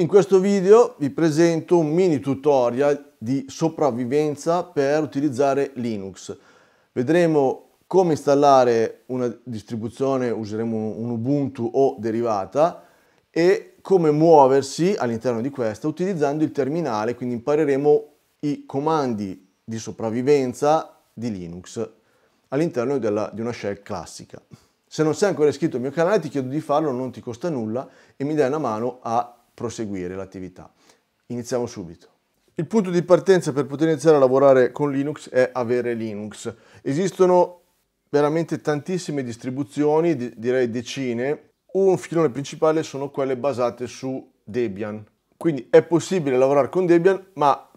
In questo video vi presento un mini tutorial di sopravvivenza per utilizzare Linux. Vedremo come installare una distribuzione, useremo un Ubuntu o derivata e come muoversi all'interno di questa utilizzando il terminale, quindi impareremo i comandi di sopravvivenza di Linux all'interno di una shell classica. Se non sei ancora iscritto al mio canale ti chiedo di farlo, non ti costa nulla e mi dai una mano a proseguire l'attività. Iniziamo subito. Il punto di partenza per poter iniziare a lavorare con Linux è avere Linux. Esistono veramente tantissime distribuzioni, di, direi decine. Un filone principale sono quelle basate su Debian. Quindi è possibile lavorare con Debian, ma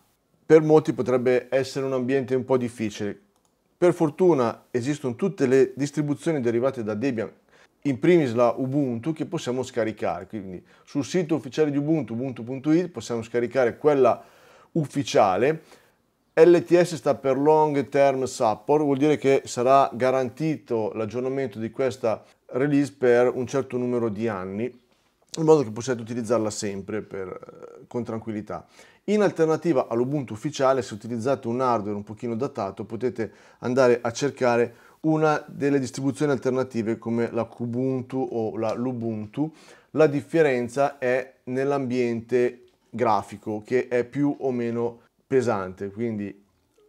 per molti potrebbe essere un ambiente un po' difficile. Per fortuna esistono tutte le distribuzioni derivate da Debian in primis la Ubuntu che possiamo scaricare, quindi sul sito ufficiale di Ubuntu, ubuntu.it, possiamo scaricare quella ufficiale. LTS sta per Long Term Support, vuol dire che sarà garantito l'aggiornamento di questa release per un certo numero di anni, in modo che possiate utilizzarla sempre per, eh, con tranquillità. In alternativa all'Ubuntu ufficiale, se utilizzate un hardware un pochino datato, potete andare a cercare una delle distribuzioni alternative come la Kubuntu o la Lubuntu. La differenza è nell'ambiente grafico che è più o meno pesante, quindi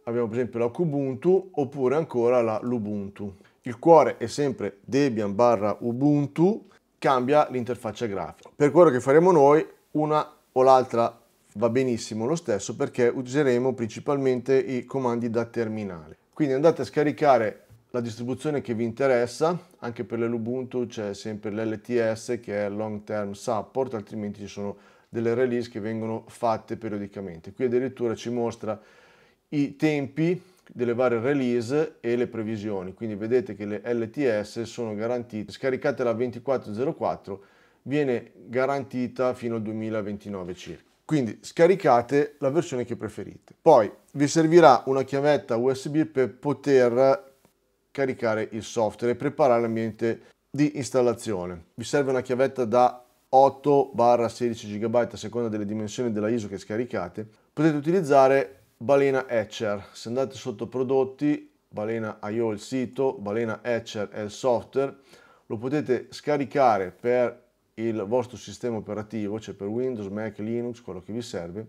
abbiamo per esempio la Kubuntu oppure ancora la Lubuntu. Il cuore è sempre Debian barra Ubuntu, cambia l'interfaccia grafica. Per quello che faremo noi, una o l'altra va benissimo lo stesso perché useremo principalmente i comandi da terminale. Quindi andate a scaricare la distribuzione che vi interessa, anche per l'Ubuntu c'è sempre l'LTS che è Long Term Support, altrimenti ci sono delle release che vengono fatte periodicamente. Qui addirittura ci mostra i tempi delle varie release e le previsioni, quindi vedete che le LTS sono garantite, scaricate la 2404 viene garantita fino al 2029 circa. Quindi scaricate la versione che preferite. Poi vi servirà una chiavetta USB per poter caricare il software e preparare l'ambiente di installazione. Vi serve una chiavetta da 8-16 GB a seconda delle dimensioni della ISO che scaricate. Potete utilizzare Balena Etcher. Se andate sotto prodotti, Balena IO il sito, Balena Etcher è il software, lo potete scaricare per il vostro sistema operativo, cioè per Windows, Mac, Linux, quello che vi serve,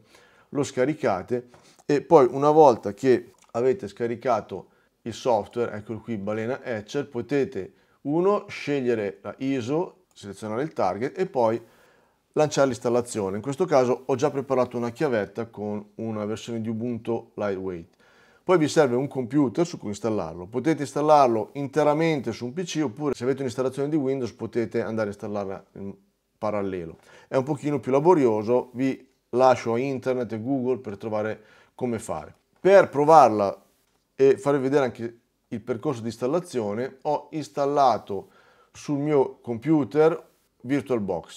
lo scaricate e poi una volta che avete scaricato il software, eccolo qui, Balena Etcher, potete uno scegliere la ISO, selezionare il target e poi lanciare l'installazione. In questo caso ho già preparato una chiavetta con una versione di Ubuntu Lightweight. Poi vi serve un computer su cui installarlo. Potete installarlo interamente su un PC oppure se avete un'installazione di Windows potete andare a installarla in parallelo. È un pochino più laborioso, vi lascio a internet e Google per trovare come fare. Per provarla e farvi vedere anche il percorso di installazione, ho installato sul mio computer VirtualBox.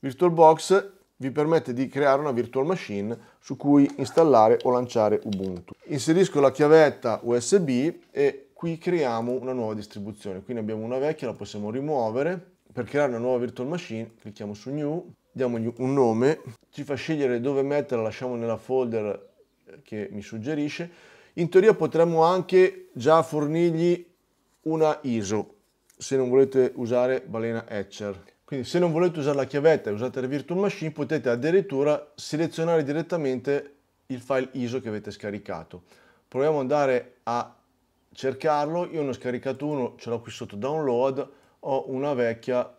VirtualBox vi permette di creare una virtual machine su cui installare o lanciare Ubuntu. Inserisco la chiavetta USB e qui creiamo una nuova distribuzione. Qui ne abbiamo una vecchia, la possiamo rimuovere. Per creare una nuova virtual machine clicchiamo su New, diamogli un nome, ci fa scegliere dove metterla, lasciamo nella folder che mi suggerisce in teoria potremmo anche già fornirgli una ISO, se non volete usare balena Etcher. Quindi se non volete usare la chiavetta e usate la virtual machine potete addirittura selezionare direttamente il file ISO che avete scaricato. Proviamo ad andare a cercarlo, io ne ho scaricato uno, ce l'ho qui sotto download, ho una vecchia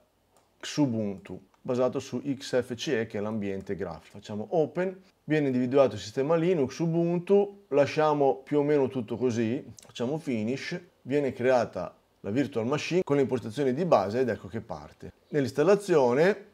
Xubuntu basato su XFCE che è l'ambiente grafico. Facciamo open viene individuato il sistema Linux, Ubuntu, lasciamo più o meno tutto così, facciamo finish, viene creata la virtual machine con le impostazioni di base ed ecco che parte. Nell'installazione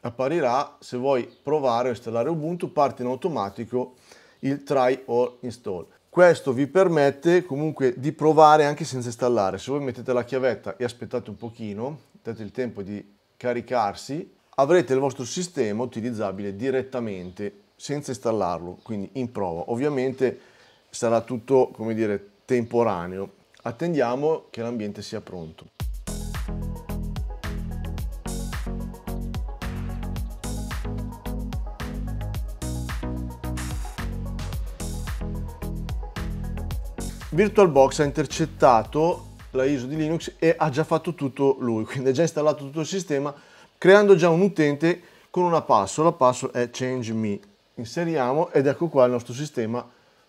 apparirà, se vuoi provare o installare Ubuntu, parte in automatico il try or install. Questo vi permette comunque di provare anche senza installare. Se voi mettete la chiavetta e aspettate un pochino, date il tempo di caricarsi, avrete il vostro sistema utilizzabile direttamente senza installarlo, quindi in prova. Ovviamente sarà tutto, come dire, temporaneo. Attendiamo che l'ambiente sia pronto. VirtualBox ha intercettato la ISO di Linux e ha già fatto tutto lui, quindi ha già installato tutto il sistema creando già un utente con una password, la password è change me inseriamo ed ecco qua il nostro sistema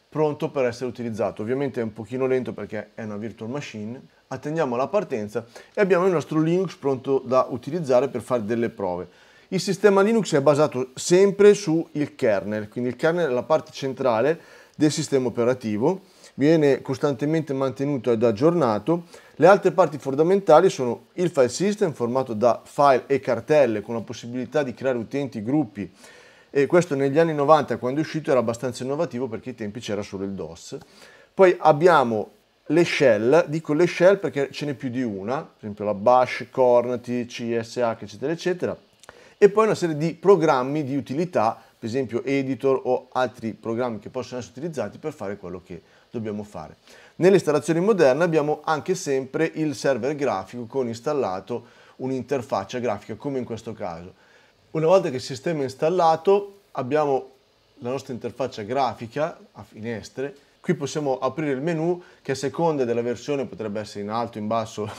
pronto per essere utilizzato. Ovviamente è un pochino lento perché è una virtual machine. Attendiamo la partenza e abbiamo il nostro Linux pronto da utilizzare per fare delle prove. Il sistema Linux è basato sempre sul kernel, quindi il kernel è la parte centrale del sistema operativo, viene costantemente mantenuto ed aggiornato. Le altre parti fondamentali sono il file system formato da file e cartelle con la possibilità di creare utenti, gruppi e questo negli anni 90 quando è uscito era abbastanza innovativo perché ai tempi c'era solo il DOS. Poi abbiamo le shell, dico le shell perché ce n'è più di una, per esempio la Bash, Cornati, CSH, eccetera, eccetera, e poi una serie di programmi di utilità, per esempio editor o altri programmi che possono essere utilizzati per fare quello che dobbiamo fare. Nelle installazioni moderne abbiamo anche sempre il server grafico con installato un'interfaccia grafica come in questo caso. Una volta che il sistema è installato abbiamo la nostra interfaccia grafica a finestre. Qui possiamo aprire il menu che a seconda della versione potrebbe essere in alto, in basso,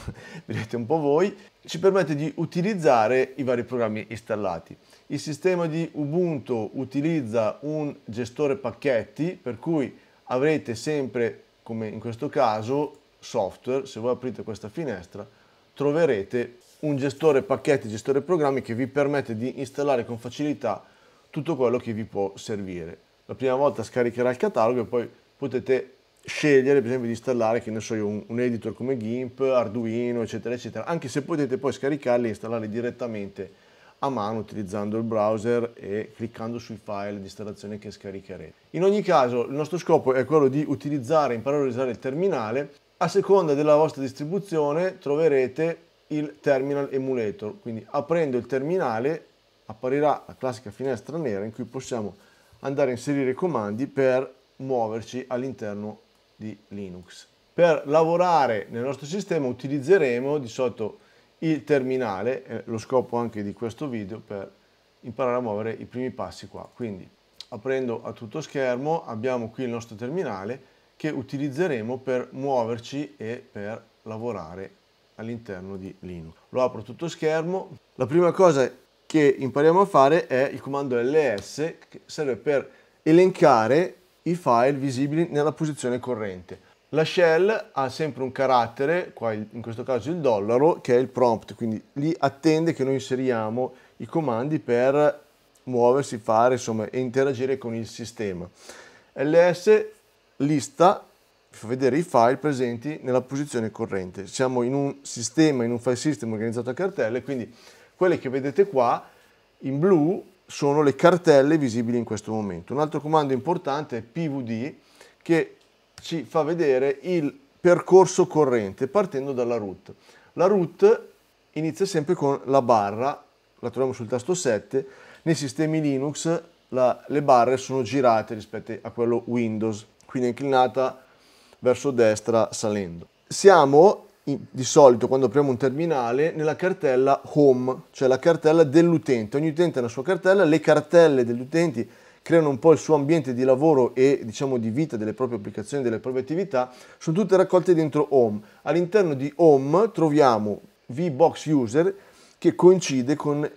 vedete un po' voi. Ci permette di utilizzare i vari programmi installati. Il sistema di Ubuntu utilizza un gestore pacchetti per cui avrete sempre, come in questo caso, software. Se voi aprite questa finestra troverete un gestore pacchetti, gestore programmi che vi permette di installare con facilità tutto quello che vi può servire. La prima volta scaricherà il catalogo e poi potete scegliere per esempio di installare, che ne so io, un, un editor come GIMP, Arduino, eccetera, eccetera, anche se potete poi scaricarli e installarli direttamente a mano utilizzando il browser e cliccando sui file di installazione che scaricherete. In ogni caso il nostro scopo è quello di utilizzare, imparare a usare il terminale. A seconda della vostra distribuzione troverete il terminal emulator. Quindi aprendo il terminale apparirà la classica finestra nera in cui possiamo andare a inserire i comandi per muoverci all'interno di Linux. Per lavorare nel nostro sistema utilizzeremo di sotto il terminale, eh, lo scopo anche di questo video per imparare a muovere i primi passi qua. Quindi aprendo a tutto schermo abbiamo qui il nostro terminale che utilizzeremo per muoverci e per lavorare all'interno di Linux. Lo apro tutto schermo. La prima cosa che impariamo a fare è il comando ls che serve per elencare i file visibili nella posizione corrente. La shell ha sempre un carattere, qua in questo caso il dollaro, che è il prompt, quindi lì attende che noi inseriamo i comandi per muoversi, fare, insomma, e interagire con il sistema. ls lista vi fa vedere i file presenti nella posizione corrente. Siamo in un sistema, in un file system organizzato a cartelle, quindi quelle che vedete qua in blu sono le cartelle visibili in questo momento. Un altro comando importante è pvd che ci fa vedere il percorso corrente partendo dalla root. La root inizia sempre con la barra, la troviamo sul tasto 7, nei sistemi Linux la, le barre sono girate rispetto a quello Windows, quindi è inclinata verso destra salendo. Siamo di solito quando apriamo un terminale nella cartella home, cioè la cartella dell'utente. Ogni utente ha la sua cartella, le cartelle degli utenti creano un po' il suo ambiente di lavoro e diciamo di vita delle proprie applicazioni, delle proprie attività, sono tutte raccolte dentro home. All'interno di home troviamo VBox user che coincide con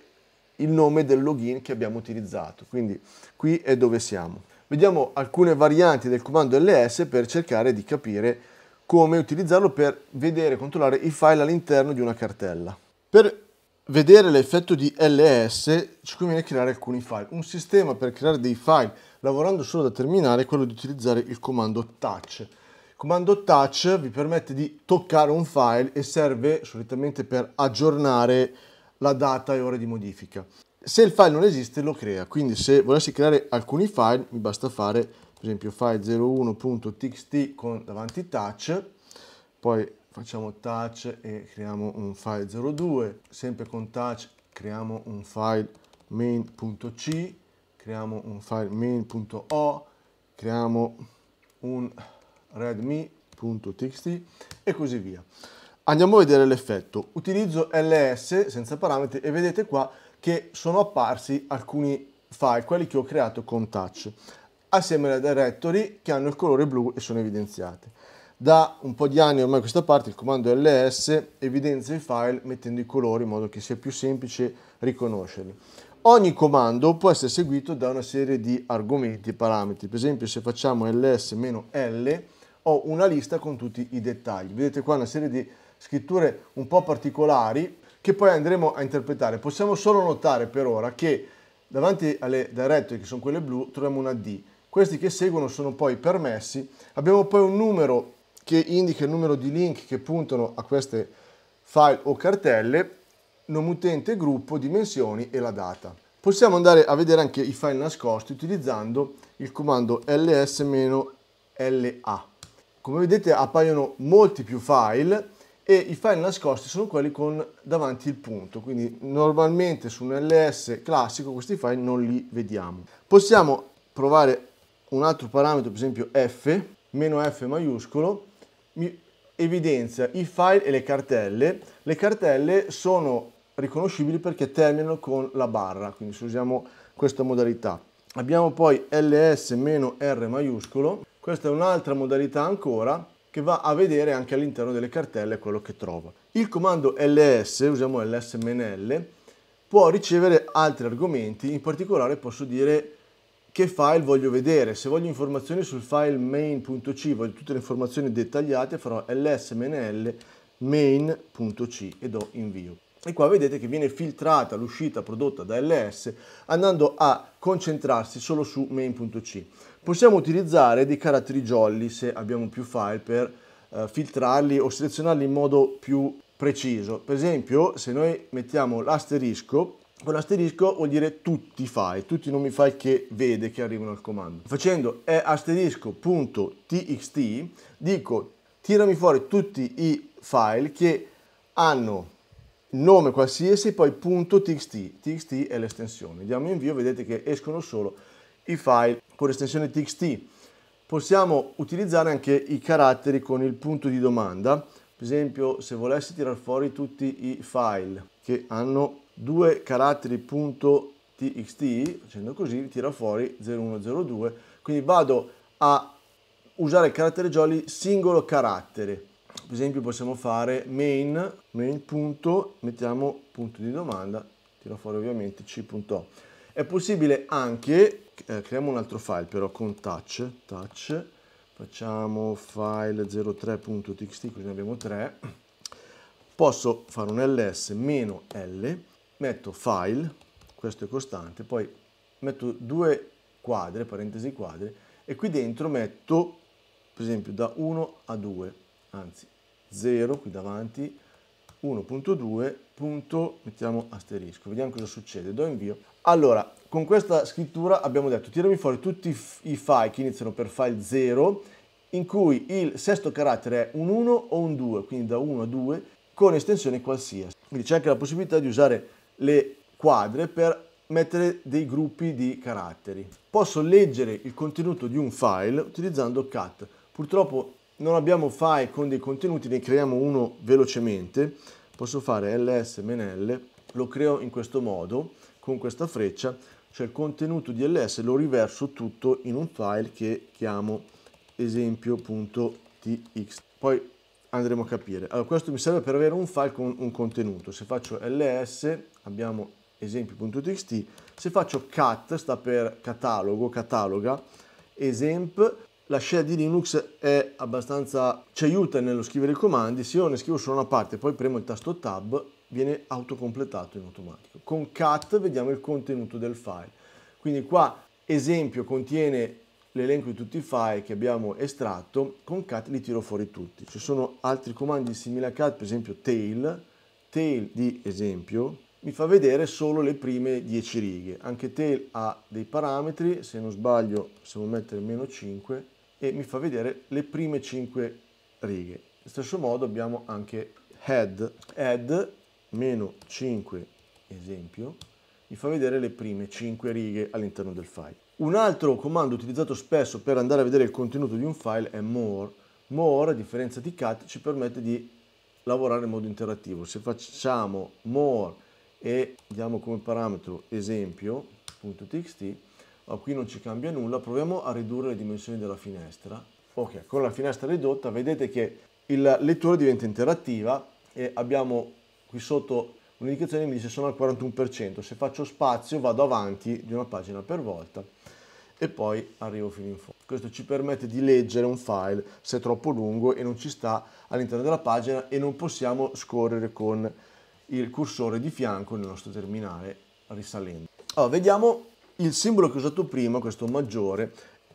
il nome del login che abbiamo utilizzato. Quindi qui è dove siamo vediamo alcune varianti del comando ls per cercare di capire come utilizzarlo per vedere e controllare i file all'interno di una cartella. Per vedere l'effetto di ls ci conviene creare alcuni file. Un sistema per creare dei file lavorando solo da terminale è quello di utilizzare il comando touch. Il comando touch vi permette di toccare un file e serve solitamente per aggiornare la data e ora di modifica. Se il file non esiste lo crea, quindi se volessi creare alcuni file mi basta fare per esempio file 01.txt con davanti touch, poi facciamo touch e creiamo un file 02, sempre con touch creiamo un file main.c, creiamo un file main.o, creiamo un readme.txt e così via. Andiamo a vedere l'effetto. Utilizzo ls senza parametri e vedete qua che sono apparsi alcuni file, quelli che ho creato con touch, assieme alle directory che hanno il colore blu e sono evidenziate. Da un po' di anni ormai a questa parte il comando ls evidenzia i file mettendo i colori in modo che sia più semplice riconoscerli. Ogni comando può essere seguito da una serie di argomenti e parametri, per esempio se facciamo ls-l ho una lista con tutti i dettagli. Vedete qua una serie di scritture un po' particolari che poi andremo a interpretare. Possiamo solo notare per ora che davanti alle dirette che sono quelle blu troviamo una D. Questi che seguono sono poi permessi. Abbiamo poi un numero che indica il numero di link che puntano a queste file o cartelle, nome utente, gruppo, dimensioni e la data. Possiamo andare a vedere anche i file nascosti utilizzando il comando ls-la. Come vedete appaiono molti più file e i file nascosti sono quelli con davanti il punto, quindi normalmente su un ls classico questi file non li vediamo. Possiamo provare un altro parametro, per esempio f, meno f maiuscolo, mi evidenzia i file e le cartelle. Le cartelle sono riconoscibili perché terminano con la barra, quindi se usiamo questa modalità. Abbiamo poi ls-r maiuscolo, questa è un'altra modalità ancora, che va a vedere anche all'interno delle cartelle quello che trova. Il comando ls, usiamo ls-l, può ricevere altri argomenti, in particolare posso dire che file voglio vedere, se voglio informazioni sul file main.c, voglio tutte le informazioni dettagliate, farò ls-l main.c e do invio. E qua vedete che viene filtrata l'uscita prodotta da ls andando a concentrarsi solo su main.c possiamo utilizzare dei caratteri jolly se abbiamo più file per eh, filtrarli o selezionarli in modo più preciso. Per esempio, se noi mettiamo l'asterisco, con l'asterisco vuol dire tutti i file, tutti i nomi file che vede che arrivano al comando. Facendo è asterisco.txt dico tirami fuori tutti i file che hanno nome qualsiasi poi punto .txt, txt è l'estensione. Diamo invio, vedete che escono solo i file con l'estensione txt. Possiamo utilizzare anche i caratteri con il punto di domanda, per esempio se volessi tirar fuori tutti i file che hanno due caratteri punto txt, facendo così tira fuori 0102, quindi vado a usare il carattere jolly singolo carattere. Per esempio possiamo fare main, main punto, mettiamo punto di domanda, tira fuori ovviamente c.o. È possibile anche eh, creiamo un altro file però con touch, touch facciamo file 03.txt così ne abbiamo 3 posso fare un ls meno l metto file questo è costante poi metto due quadre parentesi quadre e qui dentro metto per esempio da 1 a 2 anzi 0 qui davanti 1.2. Punto, mettiamo asterisco, vediamo cosa succede, do invio. Allora, con questa scrittura abbiamo detto tirami fuori tutti i file che iniziano per file 0 in cui il sesto carattere è un 1 o un 2, quindi da 1 a 2 con estensione qualsiasi. Quindi c'è anche la possibilità di usare le quadre per mettere dei gruppi di caratteri. Posso leggere il contenuto di un file utilizzando cat. Purtroppo non abbiamo file con dei contenuti, ne creiamo uno velocemente posso fare ls-l, lo creo in questo modo, con questa freccia, cioè il contenuto di ls lo riverso tutto in un file che chiamo esempio.txt. Poi andremo a capire. Allora, questo mi serve per avere un file con un contenuto. Se faccio ls, abbiamo esempio.txt, se faccio cat, sta per catalogo, cataloga, esempio la scelta di Linux è abbastanza ci aiuta nello scrivere i comandi, se io ne scrivo solo una parte e poi premo il tasto tab viene autocompletato in automatico. Con cat vediamo il contenuto del file. Quindi qua esempio contiene l'elenco di tutti i file che abbiamo estratto, con cat li tiro fuori tutti. Ci sono altri comandi simili a cat, per esempio tail, tail di esempio, mi fa vedere solo le prime 10 righe. Anche tail ha dei parametri, se non sbaglio possiamo mettere meno 5 e mi fa vedere le prime 5 righe. Allo stesso modo abbiamo anche head, head meno 5 esempio, mi fa vedere le prime 5 righe all'interno del file. Un altro comando utilizzato spesso per andare a vedere il contenuto di un file è more. More, a differenza di cat, ci permette di lavorare in modo interattivo. Se facciamo more e diamo come parametro esempio.txt, ma ah, qui non ci cambia nulla, proviamo a ridurre le dimensioni della finestra. Ok, con la finestra ridotta vedete che il lettore diventa interattiva e abbiamo qui sotto un'indicazione che mi dice sono al 41%, se faccio spazio vado avanti di una pagina per volta e poi arrivo fino in fondo. Questo ci permette di leggere un file se è troppo lungo e non ci sta all'interno della pagina e non possiamo scorrere con il cursore di fianco nel nostro terminale risalendo. Allora, vediamo il simbolo che ho usato prima, questo maggiore,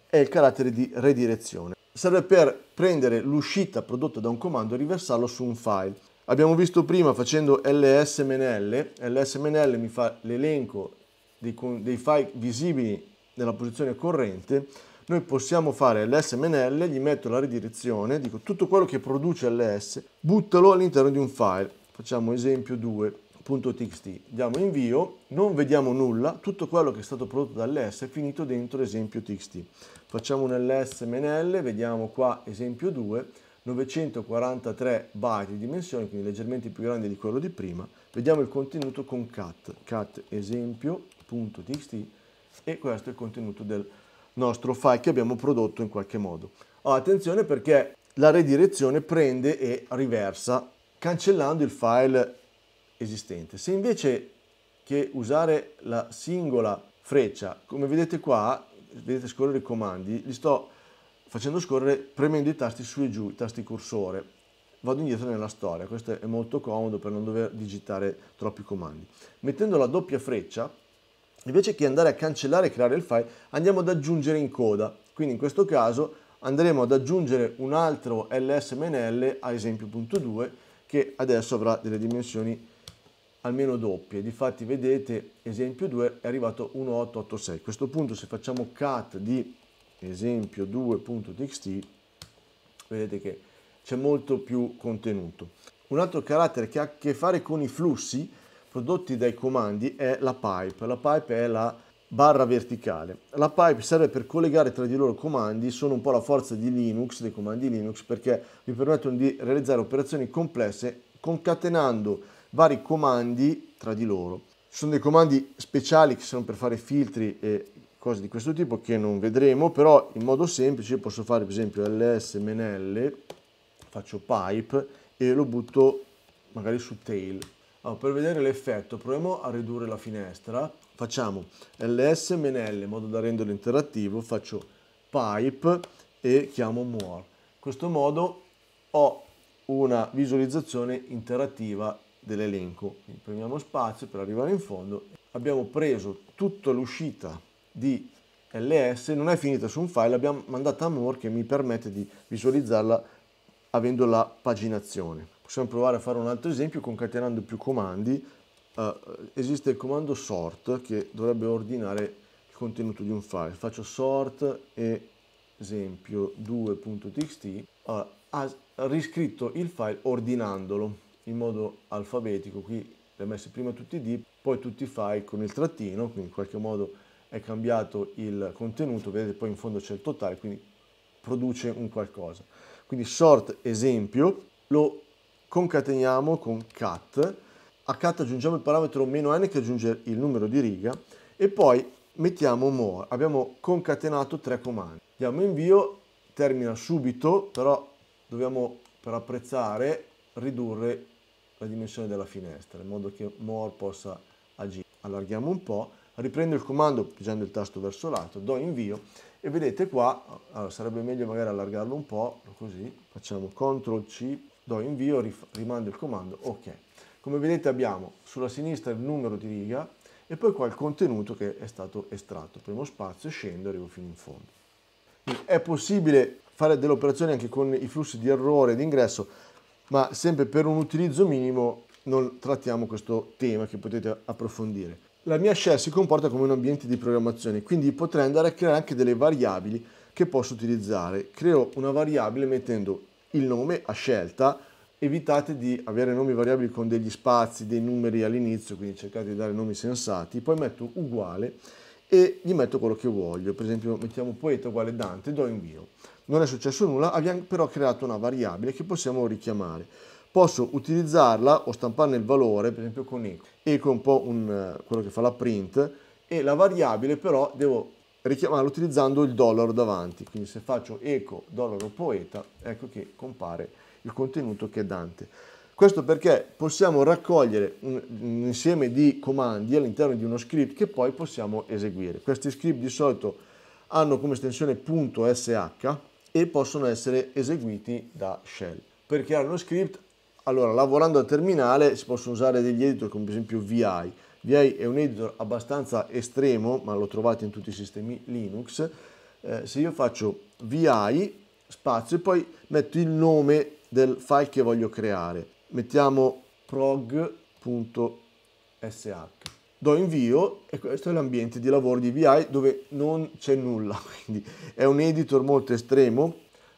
è il carattere di redirezione. Serve per prendere l'uscita prodotta da un comando e riversarlo su un file. Abbiamo visto prima facendo lsmnl, lsmnl mi fa l'elenco dei, dei file visibili nella posizione corrente, noi possiamo fare lsmnl, gli metto la redirezione, dico tutto quello che produce ls, buttalo all'interno di un file, facciamo esempio 2, .txt, diamo invio, non vediamo nulla, tutto quello che è stato prodotto dall'S è finito dentro esempio txt. Facciamo un ls-l, vediamo qua esempio 2, 943 byte di dimensioni, quindi leggermente più grande di quello di prima, vediamo il contenuto con cat, cat esempio.txt e questo è il contenuto del nostro file che abbiamo prodotto in qualche modo. Oh, attenzione perché la redirezione prende e riversa cancellando il file esistente. Se invece che usare la singola freccia, come vedete qua, vedete scorrere i comandi, li sto facendo scorrere premendo i tasti su e giù, i tasti cursore. Vado indietro nella storia, questo è molto comodo per non dover digitare troppi comandi. Mettendo la doppia freccia, invece che andare a cancellare e creare il file, andiamo ad aggiungere in coda. Quindi in questo caso andremo ad aggiungere un altro lsmnl a esempio.2 che adesso avrà delle dimensioni almeno doppie. Difatti vedete, esempio 2 è arrivato 1886. A questo punto se facciamo cat di esempio 2.txt, vedete che c'è molto più contenuto. Un altro carattere che ha a che fare con i flussi prodotti dai comandi è la pipe. La pipe è la barra verticale. La pipe serve per collegare tra di loro comandi, sono un po' la forza di Linux, dei comandi Linux, perché vi permettono di realizzare operazioni complesse concatenando vari comandi tra di loro. Ci sono dei comandi speciali che sono per fare filtri e cose di questo tipo che non vedremo, però in modo semplice posso fare per esempio ls-l, faccio pipe e lo butto magari su tail. Allora, per vedere l'effetto proviamo a ridurre la finestra, facciamo ls-l in modo da renderlo interattivo, faccio pipe e chiamo more. In questo modo ho una visualizzazione interattiva dell'elenco. Quindi premiamo spazio per arrivare in fondo. Abbiamo preso tutta l'uscita di ls, non è finita su un file, l'abbiamo mandata a More che mi permette di visualizzarla avendo la paginazione. Possiamo provare a fare un altro esempio concatenando più comandi. Uh, esiste il comando sort che dovrebbe ordinare il contenuto di un file. Faccio sort esempio 2.txt, uh, ha riscritto il file ordinandolo in modo alfabetico, qui le ho messe prima tutti i D, poi tutti i file con il trattino, quindi in qualche modo è cambiato il contenuto, vedete poi in fondo c'è il totale, quindi produce un qualcosa. Quindi sort esempio lo concateniamo con cat, a cat aggiungiamo il parametro meno n che aggiunge il numero di riga e poi mettiamo more, abbiamo concatenato tre comandi. Diamo invio, termina subito, però dobbiamo per apprezzare ridurre la dimensione della finestra, in modo che More possa agire. Allarghiamo un po', riprendo il comando pigiando il tasto verso l'alto do invio e vedete qua, allora, sarebbe meglio magari allargarlo un po', così, facciamo CTRL C, do invio, rimando il comando, ok. Come vedete abbiamo sulla sinistra il numero di riga e poi qua il contenuto che è stato estratto. primo spazio, scendo arrivo fino in fondo. Quindi è possibile fare delle operazioni anche con i flussi di errore di ma sempre per un utilizzo minimo non trattiamo questo tema che potete approfondire. La mia shell si comporta come un ambiente di programmazione, quindi potrei andare a creare anche delle variabili che posso utilizzare. Creo una variabile mettendo il nome a scelta, evitate di avere nomi variabili con degli spazi, dei numeri all'inizio, quindi cercate di dare nomi sensati, poi metto uguale e gli metto quello che voglio, per esempio mettiamo poeta uguale Dante, do invio non è successo nulla, abbiamo però creato una variabile che possiamo richiamare. Posso utilizzarla o stamparne il valore, per esempio con eco. Eco è un po' un, quello che fa la print e la variabile però devo richiamarla utilizzando il dollaro davanti. Quindi se faccio eco dollaro poeta, ecco che compare il contenuto che è Dante. Questo perché possiamo raccogliere un, un insieme di comandi all'interno di uno script che poi possiamo eseguire. Questi script di solito hanno come estensione .sh e possono essere eseguiti da shell. Per creare uno script, allora lavorando a terminale si possono usare degli editor come per esempio VI. VI è un editor abbastanza estremo, ma lo trovate in tutti i sistemi Linux. Eh, se io faccio VI, spazio, e poi metto il nome del file che voglio creare. Mettiamo prog.sh do invio e questo è l'ambiente di lavoro di VI dove non c'è nulla, quindi è un editor molto estremo.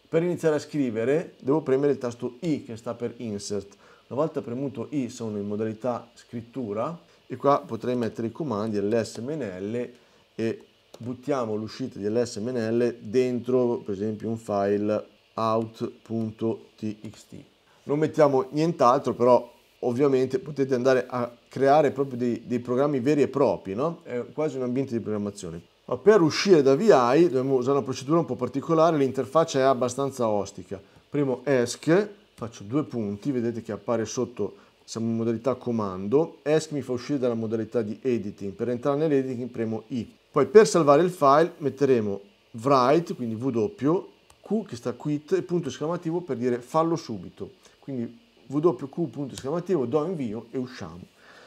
Per iniziare a scrivere devo premere il tasto I che sta per insert. Una volta premuto I sono in modalità scrittura e qua potrei mettere i comandi lsmnl e buttiamo l'uscita di lsmnl dentro per esempio un file out.txt. Non mettiamo nient'altro però ovviamente potete andare a creare proprio dei, dei programmi veri e propri, no? È quasi un ambiente di programmazione. Ma per uscire da VI dobbiamo usare una procedura un po' particolare, l'interfaccia è abbastanza ostica. Primo ESC, faccio due punti, vedete che appare sotto, siamo in modalità comando, ESC mi fa uscire dalla modalità di editing, per entrare nell'editing premo I. Poi per salvare il file metteremo write, quindi W, Q che sta quit e punto esclamativo per dire fallo subito. Quindi wq punto esclamativo, do invio e usciamo.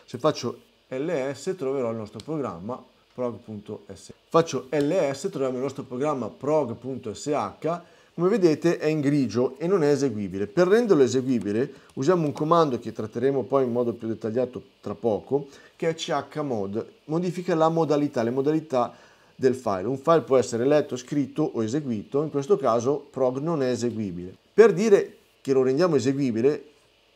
Se faccio ls troverò il nostro programma prog.sh. Faccio ls, troviamo il nostro programma prog.sh, come vedete è in grigio e non è eseguibile. Per renderlo eseguibile usiamo un comando che tratteremo poi in modo più dettagliato tra poco, che è chmod, modifica la modalità, le modalità del file. Un file può essere letto, scritto o eseguito, in questo caso prog non è eseguibile. Per dire che lo rendiamo eseguibile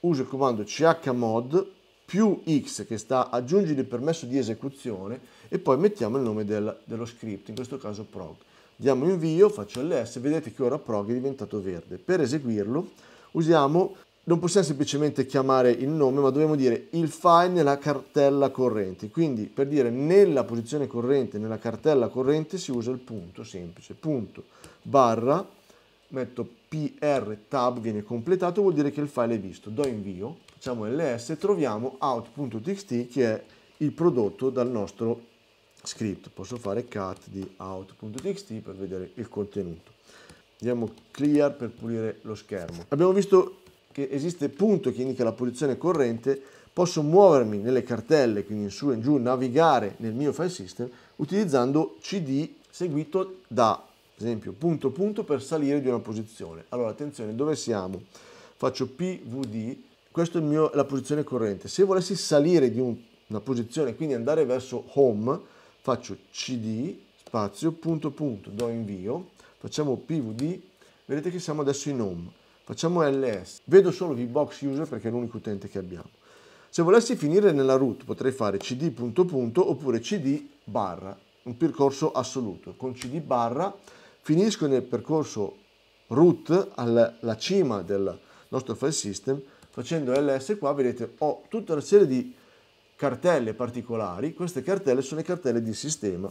uso il comando chmod più x che sta aggiungere il permesso di esecuzione e poi mettiamo il nome del, dello script, in questo caso prog. Diamo invio, faccio ls, vedete che ora prog è diventato verde. Per eseguirlo usiamo, non possiamo semplicemente chiamare il nome, ma dobbiamo dire il file nella cartella corrente. Quindi per dire nella posizione corrente, nella cartella corrente si usa il punto semplice, punto barra metto PR tab, viene completato, vuol dire che il file è visto. Do invio, facciamo ls, troviamo out.txt che è il prodotto dal nostro script. Posso fare cat di out.txt per vedere il contenuto. Andiamo clear per pulire lo schermo. Abbiamo visto che esiste punto che indica la posizione corrente, posso muovermi nelle cartelle, quindi in su e in giù, navigare nel mio file system utilizzando cd seguito da esempio punto punto per salire di una posizione. Allora attenzione, dove siamo? Faccio PVD, questa è mio, la posizione corrente. Se volessi salire di un, una posizione, quindi andare verso home, faccio CD, spazio, punto punto, do invio, facciamo PVD, vedete che siamo adesso in home, facciamo LS, vedo solo VBox user perché è l'unico utente che abbiamo. Se volessi finire nella root potrei fare cd punto punto oppure cd barra, un percorso assoluto, con cd barra finisco nel percorso root alla cima del nostro file system facendo ls qua vedete ho tutta una serie di cartelle particolari queste cartelle sono le cartelle di sistema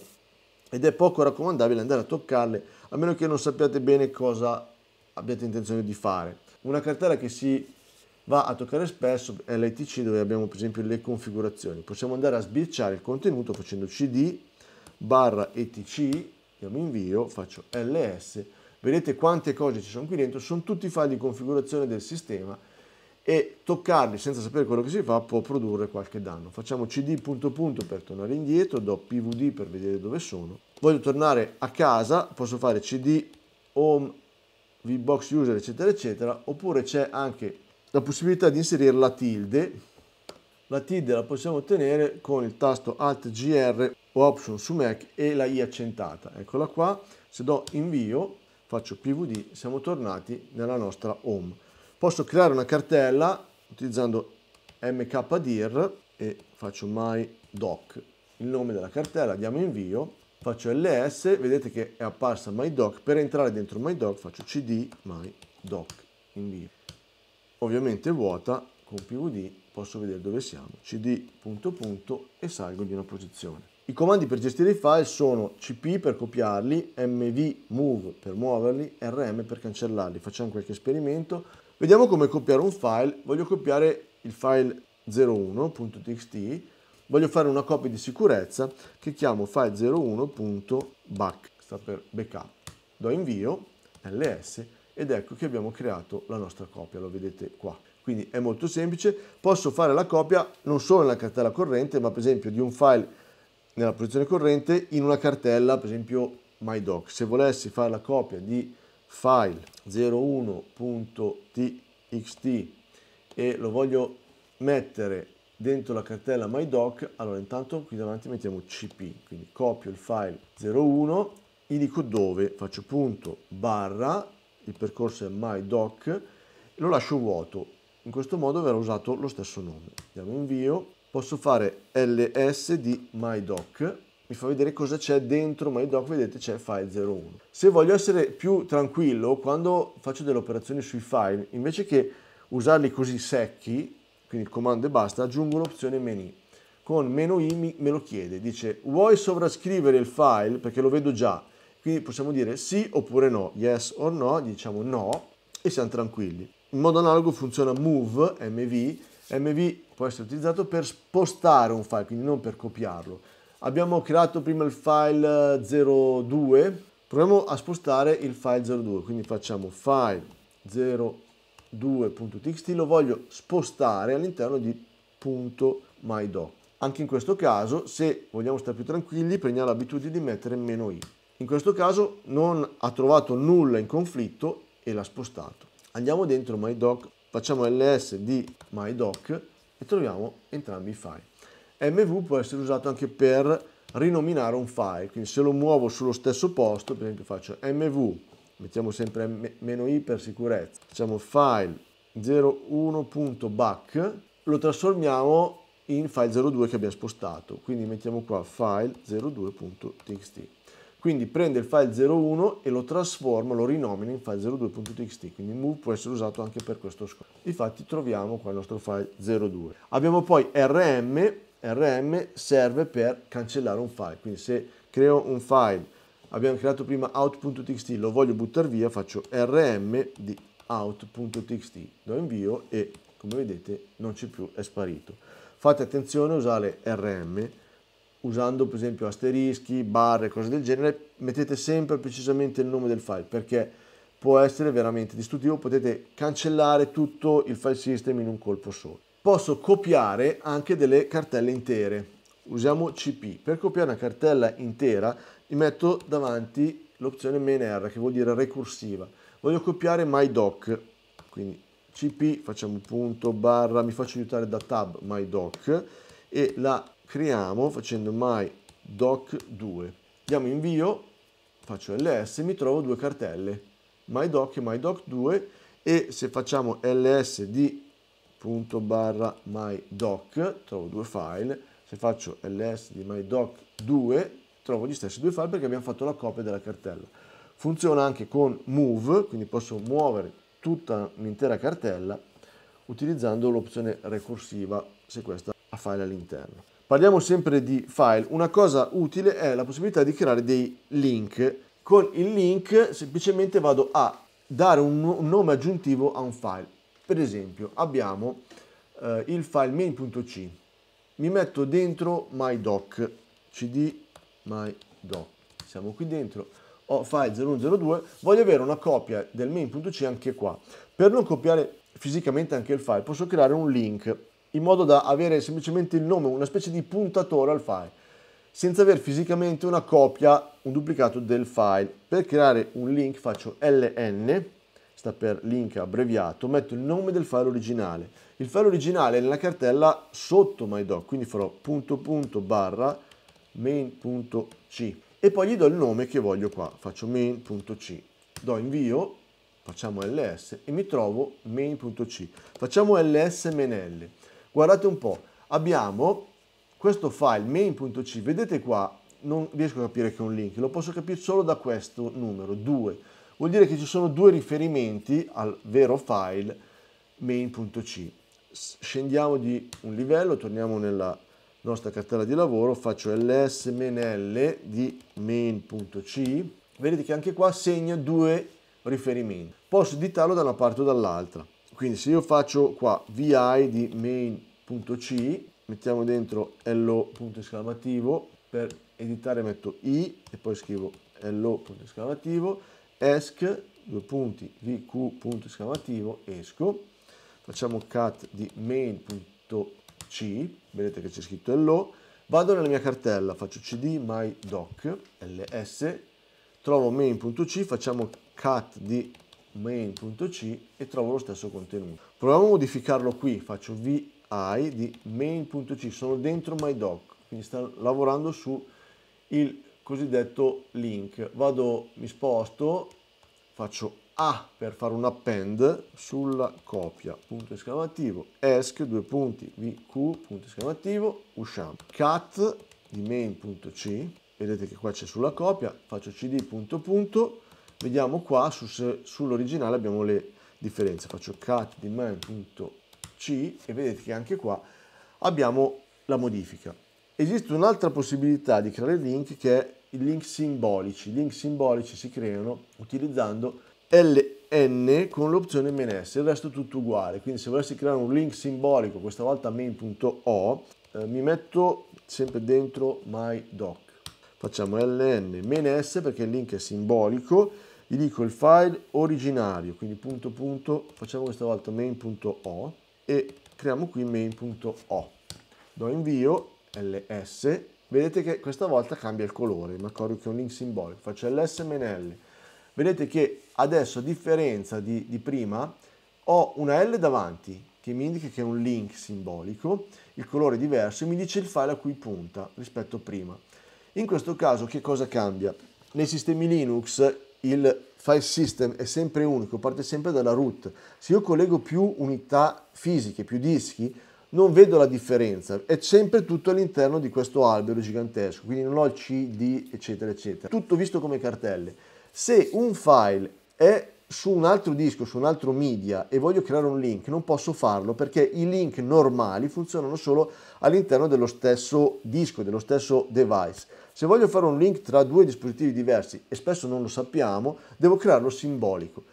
ed è poco raccomandabile andare a toccarle a meno che non sappiate bene cosa abbiate intenzione di fare una cartella che si va a toccare spesso è l'ITC dove abbiamo per esempio le configurazioni possiamo andare a sbirciare il contenuto facendo cd barra etc andiamo in invio, faccio ls, vedete quante cose ci sono qui dentro, sono tutti i file di configurazione del sistema e toccarli senza sapere quello che si fa può produrre qualche danno. Facciamo cd punto punto per tornare indietro, do pvd per vedere dove sono. Voglio tornare a casa, posso fare cd home vbox user eccetera eccetera, oppure c'è anche la possibilità di inserire la tilde. La tilde la possiamo ottenere con il tasto alt gr option su Mac e la I accentata. Eccola qua, se do invio, faccio pvd, siamo tornati nella nostra home. Posso creare una cartella utilizzando mkdir e faccio my doc, il nome della cartella, diamo invio, faccio ls, vedete che è apparsa my doc, per entrare dentro my doc faccio cd my doc, invio. Ovviamente vuota, con pvd posso vedere dove siamo, cd punto punto e salgo di una posizione. I comandi per gestire i file sono cp per copiarli, mv move per muoverli, rm per cancellarli. Facciamo qualche esperimento. Vediamo come copiare un file. Voglio copiare il file 01.txt, voglio fare una copia di sicurezza che chiamo file 01.back, sta per backup. Do invio, ls, ed ecco che abbiamo creato la nostra copia, lo vedete qua. Quindi è molto semplice, posso fare la copia non solo nella cartella corrente, ma per esempio di un file nella produzione corrente in una cartella, per esempio MyDoc. Se volessi fare la copia di file 01.txt e lo voglio mettere dentro la cartella MyDoc, allora intanto qui davanti mettiamo cp, quindi copio il file 01, indico dove, faccio punto, barra, il percorso è MyDoc, lo lascio vuoto, in questo modo verrà usato lo stesso nome. Diamo invio, posso fare ls di mydoc, mi fa vedere cosa c'è dentro mydoc, vedete c'è file 01. Se voglio essere più tranquillo, quando faccio delle operazioni sui file, invece che usarli così secchi, quindi il comando e basta, aggiungo l'opzione menu. Con meno i me lo chiede, dice vuoi sovrascrivere il file perché lo vedo già, quindi possiamo dire sì oppure no, yes o no, diciamo no e siamo tranquilli. In modo analogo funziona move, mv, mv può essere utilizzato per spostare un file, quindi non per copiarlo. Abbiamo creato prima il file 02, eh, proviamo a spostare il file 02, quindi facciamo file 02.txt, lo voglio spostare all'interno di .mydoc. Anche in questo caso, se vogliamo stare più tranquilli, prendiamo l'abitudine di mettere meno i. In questo caso non ha trovato nulla in conflitto e l'ha spostato. Andiamo dentro MyDoc, facciamo ls di MyDoc e troviamo entrambi i file. MV può essere usato anche per rinominare un file, quindi se lo muovo sullo stesso posto, per esempio faccio MV, mettiamo sempre meno -i per sicurezza, facciamo file 01.back, lo trasformiamo in file 02 che abbiamo spostato, quindi mettiamo qua file 02.txt. Quindi prende il file 01 e lo trasforma, lo rinomina in file 02.txt, quindi move può essere usato anche per questo scopo. Infatti troviamo qua il nostro file 02. Abbiamo poi rm, rm serve per cancellare un file, quindi se creo un file, abbiamo creato prima out.txt, lo voglio buttare via, faccio rm di out.txt, lo invio e come vedete non c'è più, è sparito. Fate attenzione a usare rm usando per esempio asterischi, barre, cose del genere, mettete sempre precisamente il nome del file perché può essere veramente distruttivo, potete cancellare tutto il file system in un colpo solo. Posso copiare anche delle cartelle intere. Usiamo CP. Per copiare una cartella intera mi metto davanti l'opzione main R che vuol dire recursiva. Voglio copiare mydoc, quindi cp, facciamo punto, barra, mi faccio aiutare da tab mydoc e la creiamo facendo my doc2 diamo invio faccio ls mi trovo due cartelle mydoc e mydoc2 e se facciamo ls di punto barra mydoc trovo due file se faccio ls di mydoc2 trovo gli stessi due file perché abbiamo fatto la copia della cartella funziona anche con move quindi posso muovere tutta l'intera cartella utilizzando l'opzione recursiva se questa ha file all'interno Parliamo sempre di file. Una cosa utile è la possibilità di creare dei link. Con il link semplicemente vado a dare un, nome aggiuntivo a un file. Per esempio abbiamo eh, il file main.c. Mi metto dentro my doc, cd my doc, Siamo qui dentro ho file 0102, voglio avere una copia del main.c anche qua. Per non copiare fisicamente anche il file, posso creare un link in modo da avere semplicemente il nome, una specie di puntatore al file, senza avere fisicamente una copia, un duplicato del file. Per creare un link faccio ln, sta per link abbreviato, metto il nome del file originale. Il file originale è nella cartella sotto MyDoc, quindi farò punto punto barra main.c e poi gli do il nome che voglio qua, faccio main.c, do invio, facciamo ls e mi trovo main.c, facciamo ls-l Guardate un po', abbiamo questo file main.c, vedete qua, non riesco a capire che è un link, lo posso capire solo da questo numero, 2. Vuol dire che ci sono due riferimenti al vero file main.c. Scendiamo di un livello, torniamo nella nostra cartella di lavoro, faccio ls-l di main.c, vedete che anche qua segna due riferimenti. Posso editarlo da una parte o dall'altra. Quindi se io faccio qua vi di main.c, mettiamo dentro hello punto esclamativo, per editare metto i e poi scrivo hello punto esclamativo, esc, due punti, vq punto esclamativo, esco, facciamo cat di main.c, vedete che c'è scritto hello, vado nella mia cartella, faccio cd my doc ls, trovo main.c, facciamo cat di main.c e trovo lo stesso contenuto. Proviamo a modificarlo qui, faccio vi di main.c, sono dentro my doc, quindi sto lavorando su il cosiddetto link. Vado, mi sposto, faccio A per fare un append sulla copia, punto esclamativo, esc, due punti, vq, punto esclamativo, usciamo. Cat di main.c, vedete che qua c'è sulla copia, faccio cd punto punto, vediamo qua su sull'originale abbiamo le differenze. Faccio cat di man.c e vedete che anche qua abbiamo la modifica. Esiste un'altra possibilità di creare link che è i link simbolici. I link simbolici si creano utilizzando ln con l'opzione mns, il resto è tutto uguale. Quindi se volessi creare un link simbolico, questa volta main.o, eh, mi metto sempre dentro my doc. Facciamo ln-s perché il link è simbolico gli dico il file originario, quindi punto punto, facciamo questa volta main.o e creiamo qui main.o. Do invio ls, vedete che questa volta cambia il colore, mi accorgo che è un link simbolico, faccio ls-l. Vedete che adesso a differenza di, di prima ho una L davanti che mi indica che è un link simbolico, il colore è diverso e mi dice il file a cui punta rispetto a prima. In questo caso che cosa cambia? Nei sistemi Linux il file system è sempre unico, parte sempre dalla root. Se io collego più unità fisiche, più dischi, non vedo la differenza, è sempre tutto all'interno di questo albero gigantesco, quindi non ho il CD, eccetera, eccetera. Tutto visto come cartelle. Se un file è su un altro disco, su un altro media e voglio creare un link, non posso farlo perché i link normali funzionano solo all'interno dello stesso disco, dello stesso device. Se voglio fare un link tra due dispositivi diversi e spesso non lo sappiamo, devo crearlo simbolico.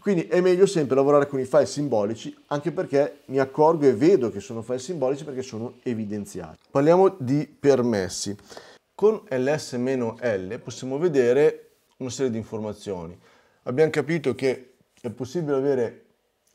Quindi è meglio sempre lavorare con i file simbolici, anche perché mi accorgo e vedo che sono file simbolici perché sono evidenziati. Parliamo di permessi. Con ls-l possiamo vedere una serie di informazioni abbiamo capito che è possibile avere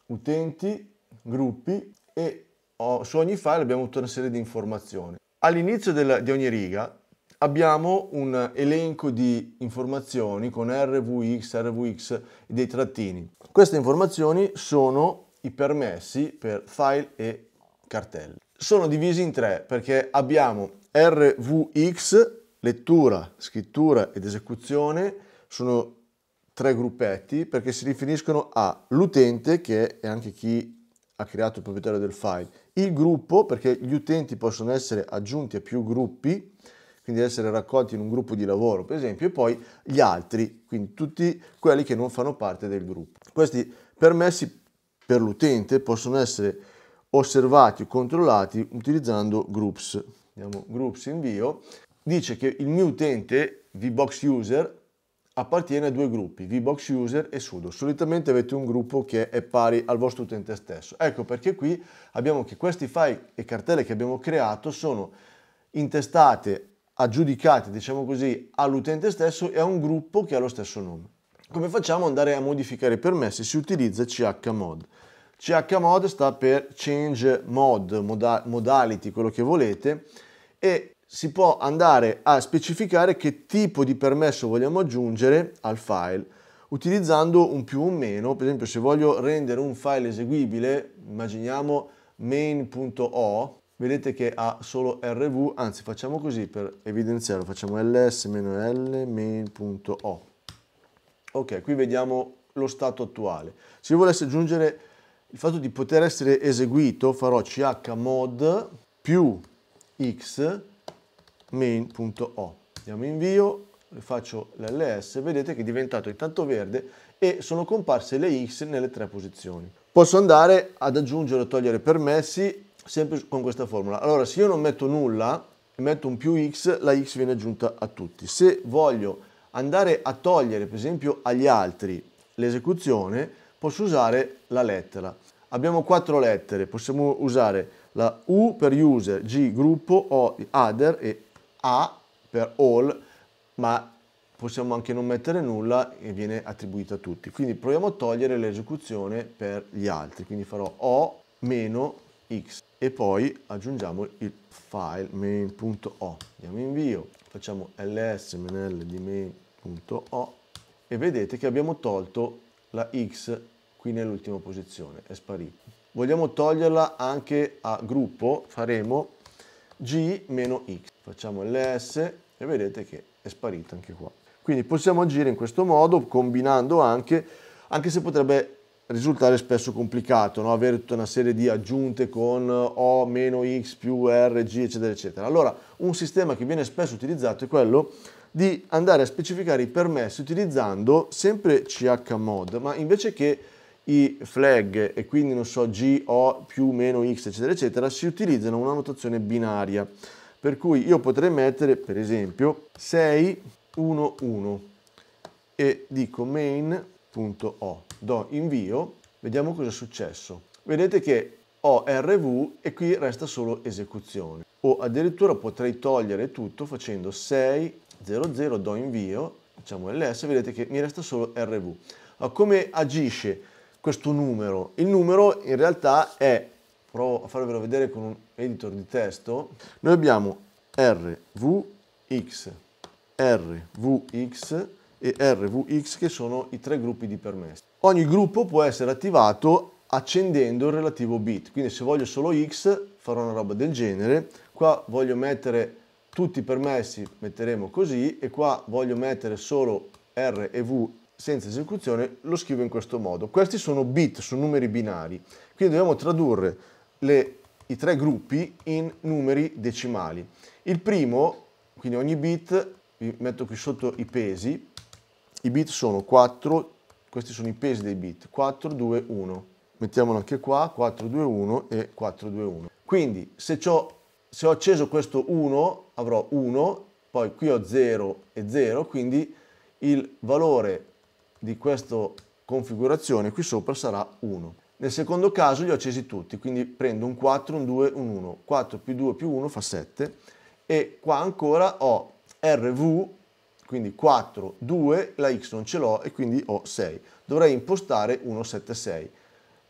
utenti, gruppi e oh, su ogni file abbiamo tutta una serie di informazioni. All'inizio di ogni riga abbiamo un elenco di informazioni con RVX, RVX e dei trattini. Queste informazioni sono i permessi per file e cartelle. Sono divisi in tre perché abbiamo RVX, lettura, scrittura ed esecuzione, sono tre gruppetti perché si riferiscono all'utente che è anche chi ha creato il proprietario del file, il gruppo perché gli utenti possono essere aggiunti a più gruppi, quindi essere raccolti in un gruppo di lavoro per esempio, e poi gli altri, quindi tutti quelli che non fanno parte del gruppo. Questi permessi per l'utente possono essere osservati o controllati utilizzando groups. Andiamo groups invio, dice che il mio utente, vbox user, appartiene a due gruppi, VBox User e sudo. Solitamente avete un gruppo che è pari al vostro utente stesso. Ecco perché qui abbiamo che questi file e cartelle che abbiamo creato sono intestate, aggiudicate, diciamo così, all'utente stesso e a un gruppo che ha lo stesso nome. Come facciamo ad andare a modificare i permessi? Si utilizza chmod. chmod sta per change mod, moda modality, quello che volete, e si può andare a specificare che tipo di permesso vogliamo aggiungere al file utilizzando un più o meno, per esempio se voglio rendere un file eseguibile, immaginiamo main.o, vedete che ha solo rv, anzi facciamo così per evidenziarlo, facciamo ls-l main.o. Ok, qui vediamo lo stato attuale. Se io volessi aggiungere il fatto di poter essere eseguito, farò chmod più x main.o. Diamo invio, faccio l'ls, vedete che è diventato intanto verde e sono comparse le x nelle tre posizioni. Posso andare ad aggiungere o togliere permessi sempre con questa formula. Allora, se io non metto nulla, metto un più x, la x viene aggiunta a tutti. Se voglio andare a togliere, per esempio, agli altri l'esecuzione, posso usare la lettera. Abbiamo quattro lettere, possiamo usare la U per user, G gruppo, O di other e a per all, ma possiamo anche non mettere nulla e viene attribuito a tutti. Quindi proviamo a togliere l'esecuzione per gli altri, quindi farò O meno X e poi aggiungiamo il file main.o. Diamo invio, facciamo ls-l di main.o e vedete che abbiamo tolto la X qui nell'ultima posizione, è sparita. Vogliamo toglierla anche a gruppo, faremo g-x facciamo ls e vedete che è sparito anche qua. Quindi possiamo agire in questo modo combinando anche, anche se potrebbe risultare spesso complicato, no? avere tutta una serie di aggiunte con O meno X più R, G, eccetera, eccetera. Allora, un sistema che viene spesso utilizzato è quello di andare a specificare i permessi utilizzando sempre chmod, ma invece che i flag e quindi non so G, O più meno X, eccetera, eccetera, si utilizzano una notazione binaria per cui io potrei mettere per esempio 611 e dico main.o, do invio, vediamo cosa è successo. Vedete che ho rv e qui resta solo esecuzione o addirittura potrei togliere tutto facendo 600, do invio, facciamo ls, vedete che mi resta solo rv. Ma come agisce questo numero? Il numero in realtà è, provo a farvelo vedere con un editor di testo, noi abbiamo RVX, RVX e RVX che sono i tre gruppi di permessi. Ogni gruppo può essere attivato accendendo il relativo bit, quindi se voglio solo X farò una roba del genere, qua voglio mettere tutti i permessi metteremo così e qua voglio mettere solo R e V senza esecuzione lo scrivo in questo modo. Questi sono bit, sono numeri binari, quindi dobbiamo tradurre le i tre gruppi in numeri decimali. Il primo, quindi ogni bit, vi metto qui sotto i pesi, i bit sono 4, questi sono i pesi dei bit, 4, 2, 1. Mettiamolo anche qua, 4, 2, 1 e 4, 2, 1. Quindi se, ho, se ho acceso questo 1 avrò 1, poi qui ho 0 e 0, quindi il valore di questa configurazione qui sopra sarà 1. Nel secondo caso li ho accesi tutti, quindi prendo un 4, un 2, un 1. 4 più 2 più 1 fa 7. E qua ancora ho RV, quindi 4, 2, la X non ce l'ho e quindi ho 6. Dovrei impostare 1, 7, 6.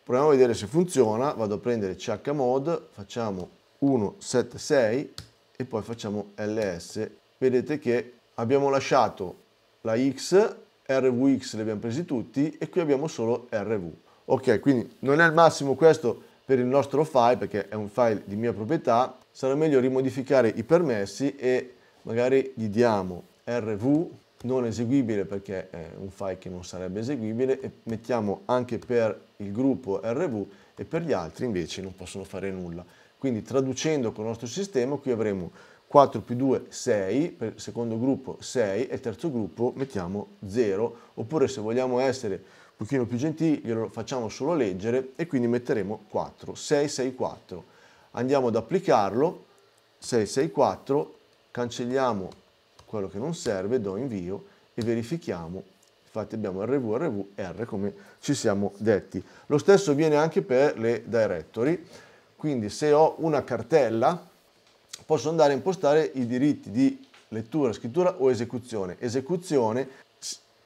Proviamo a vedere se funziona. Vado a prendere chmod, facciamo 1, 7, 6 e poi facciamo ls. Vedete che abbiamo lasciato la X, RVX li abbiamo presi tutti e qui abbiamo solo RV. Ok, quindi non è al massimo questo per il nostro file perché è un file di mia proprietà, sarà meglio rimodificare i permessi e magari gli diamo rv non eseguibile perché è un file che non sarebbe eseguibile e mettiamo anche per il gruppo rv e per gli altri invece non possono fare nulla. Quindi traducendo con il nostro sistema qui avremo 4 più 2 6, per il secondo gruppo 6 e terzo gruppo mettiamo 0, oppure se vogliamo essere pochino più gentili, glielo facciamo solo leggere e quindi metteremo 4, 6, 6, 4. Andiamo ad applicarlo, 6, 6, 4, cancelliamo quello che non serve, do invio e verifichiamo, infatti abbiamo RV, RV, R come ci siamo detti. Lo stesso viene anche per le directory, quindi se ho una cartella posso andare a impostare i diritti di lettura, scrittura o esecuzione. Esecuzione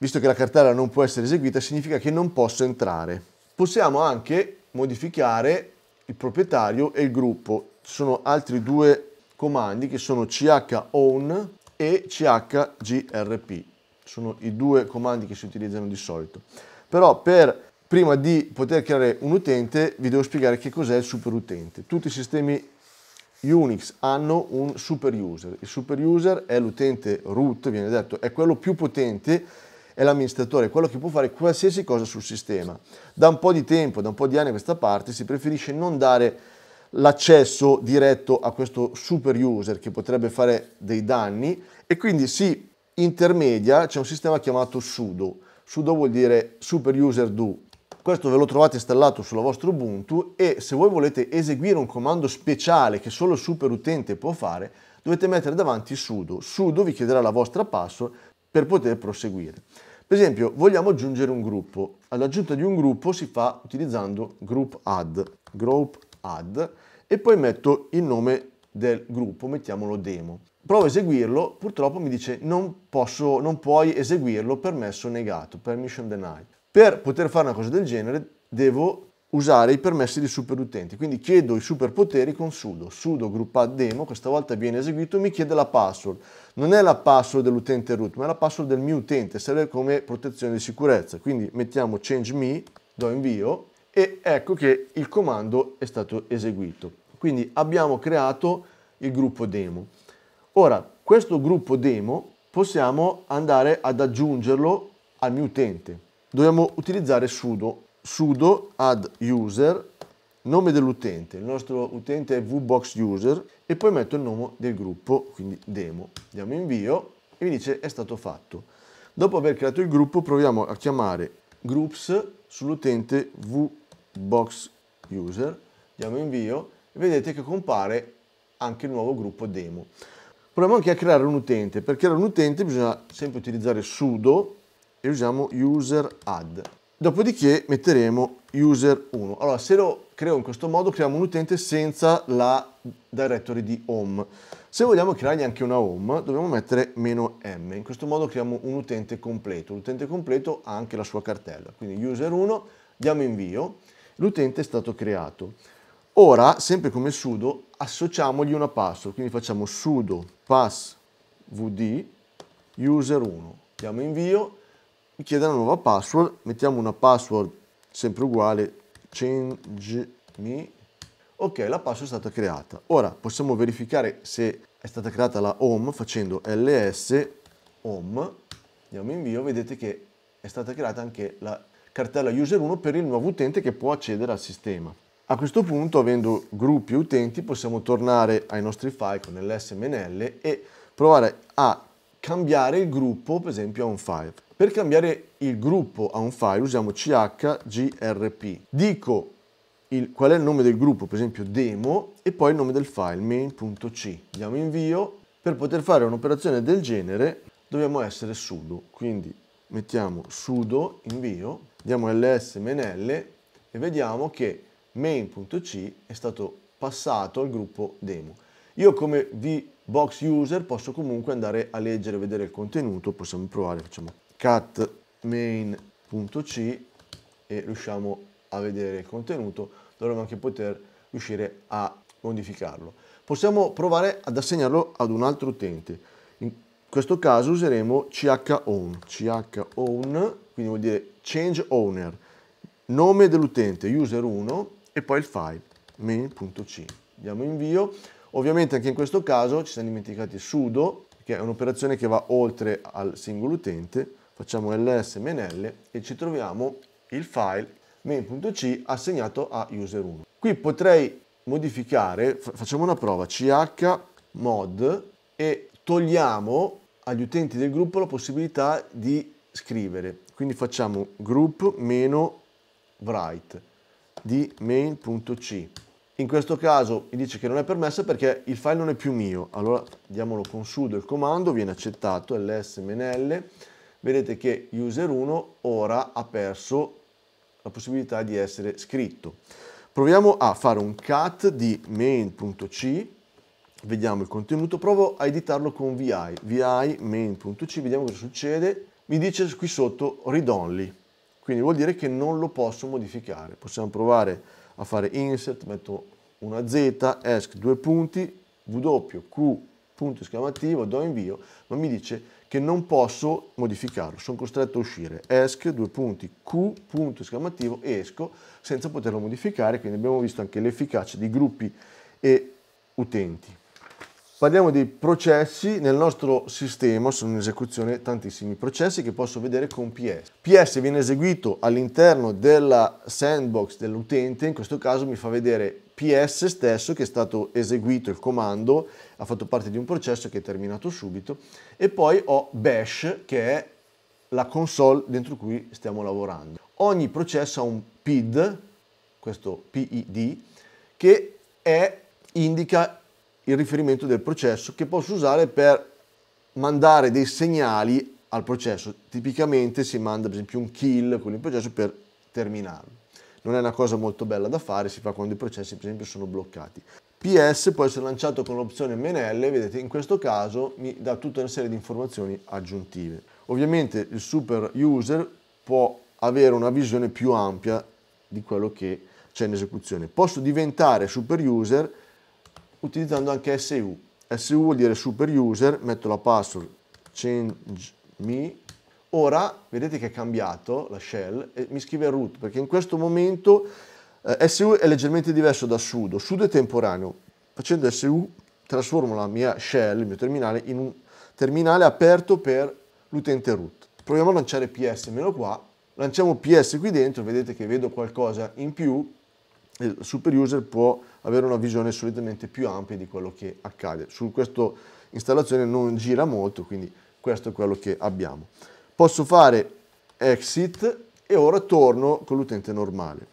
visto che la cartella non può essere eseguita, significa che non posso entrare. Possiamo anche modificare il proprietario e il gruppo. Ci sono altri due comandi che sono chown e chgrp. Sono i due comandi che si utilizzano di solito. Però per, prima di poter creare un utente vi devo spiegare che cos'è il superutente. Tutti i sistemi Unix hanno un super user. Il super user è l'utente root, viene detto, è quello più potente è l'amministratore, quello che può fare qualsiasi cosa sul sistema. Da un po' di tempo, da un po' di anni a questa parte, si preferisce non dare l'accesso diretto a questo super user che potrebbe fare dei danni e quindi si intermedia, c'è un sistema chiamato sudo. Sudo vuol dire super user do. Questo ve lo trovate installato sulla vostra Ubuntu e se voi volete eseguire un comando speciale che solo il super utente può fare, dovete mettere davanti sudo. Sudo vi chiederà la vostra password, per poter proseguire. Per esempio, vogliamo aggiungere un gruppo. All'aggiunta di un gruppo si fa utilizzando group add, group add e poi metto il nome del gruppo, mettiamolo demo. Provo a eseguirlo, purtroppo mi dice non, posso, non puoi eseguirlo, permesso negato, permission denied. Per poter fare una cosa del genere devo usare i permessi di superutenti. Quindi chiedo i superpoteri con sudo, sudo group demo, questa volta viene eseguito, mi chiede la password. Non è la password dell'utente root, ma è la password del mio utente, serve come protezione di sicurezza. Quindi mettiamo change me, do invio e ecco che il comando è stato eseguito. Quindi abbiamo creato il gruppo demo. Ora, questo gruppo demo possiamo andare ad aggiungerlo al mio utente. Dobbiamo utilizzare sudo sudo add user, nome dell'utente, il nostro utente è vboxuser e poi metto il nome del gruppo, quindi demo. Diamo invio e mi dice è stato fatto. Dopo aver creato il gruppo proviamo a chiamare groups sull'utente vboxuser, diamo invio e vedete che compare anche il nuovo gruppo demo. Proviamo anche a creare un utente, per creare un utente bisogna sempre utilizzare sudo e usiamo user add. Dopodiché metteremo user 1. Allora, se lo creo in questo modo, creiamo un utente senza la directory di home. Se vogliamo creargli anche una home, dobbiamo mettere meno "-m". In questo modo creiamo un utente completo. L'utente completo ha anche la sua cartella. Quindi user 1, diamo invio, l'utente è stato creato. Ora, sempre come sudo, associamogli una password. Quindi facciamo sudo passvd user1. Diamo invio mi chiede una nuova password, mettiamo una password sempre uguale, change me, ok la password è stata creata. Ora possiamo verificare se è stata creata la home facendo ls home, andiamo invio, vedete che è stata creata anche la cartella user1 per il nuovo utente che può accedere al sistema. A questo punto, avendo gruppi utenti, possiamo tornare ai nostri file con l'smnl e provare a cambiare il gruppo, per esempio, a un file. Per cambiare il gruppo a un file usiamo chgrp. Dico il, qual è il nome del gruppo, per esempio demo, e poi il nome del file, main.c. Diamo invio. Per poter fare un'operazione del genere dobbiamo essere sudo, quindi mettiamo sudo invio, diamo ls-l e vediamo che main.c è stato passato al gruppo demo. Io come vi box user posso comunque andare a leggere e vedere il contenuto, possiamo provare, facciamo cat main.c e riusciamo a vedere il contenuto, dovremmo anche poter riuscire a modificarlo. Possiamo provare ad assegnarlo ad un altro utente, in questo caso useremo chown, chown, quindi vuol dire change owner, nome dell'utente, user1 e poi il file main.c. Diamo invio, Ovviamente anche in questo caso ci siamo dimenticati sudo, che è un'operazione che va oltre al singolo utente, facciamo ls-l e ci troviamo il file main.c assegnato a user1. Qui potrei modificare, facciamo una prova, ch mod e togliamo agli utenti del gruppo la possibilità di scrivere. Quindi facciamo group-write di main.c in questo caso mi dice che non è permessa perché il file non è più mio. Allora diamolo con sudo il comando, viene accettato lsmnl. Vedete che user1 ora ha perso la possibilità di essere scritto. Proviamo a fare un cat di main.c, vediamo il contenuto, provo a editarlo con vi, vi main.c, vediamo cosa succede. Mi dice qui sotto read only, quindi vuol dire che non lo posso modificare. Possiamo provare a fare insert, metto una Z, ESC due punti, W, Q, punto esclamativo, do invio, ma mi dice che non posso modificarlo, sono costretto a uscire, ESC, due punti, Q, punto esclamativo, esco, senza poterlo modificare, quindi abbiamo visto anche l'efficacia di gruppi e utenti. Parliamo di processi, nel nostro sistema sono in esecuzione tantissimi processi che posso vedere con PS. PS viene eseguito all'interno della sandbox dell'utente, in questo caso mi fa vedere PS stesso che è stato eseguito il comando, ha fatto parte di un processo che è terminato subito e poi ho Bash che è la console dentro cui stiamo lavorando. Ogni processo ha un PID, questo PID, che è, indica il riferimento del processo che posso usare per mandare dei segnali al processo. Tipicamente si manda per esempio un kill con il processo per terminarlo. Non è una cosa molto bella da fare, si fa quando i processi per esempio sono bloccati. PS può essere lanciato con l'opzione MNL, vedete in questo caso mi dà tutta una serie di informazioni aggiuntive. Ovviamente il super user può avere una visione più ampia di quello che c'è in esecuzione. Posso diventare super user utilizzando anche SU. SU vuol dire super user, metto la password change me. Ora vedete che è cambiato la shell e mi scrive root perché in questo momento eh, SU è leggermente diverso da sudo. Sudo è temporaneo. Facendo SU trasformo la mia shell, il mio terminale, in un terminale aperto per l'utente root. Proviamo a lanciare ps meno qua. Lanciamo ps qui dentro, vedete che vedo qualcosa in più. Il super user può avere una visione solitamente più ampia di quello che accade. Su questa installazione non gira molto, quindi questo è quello che abbiamo. Posso fare exit e ora torno con l'utente normale.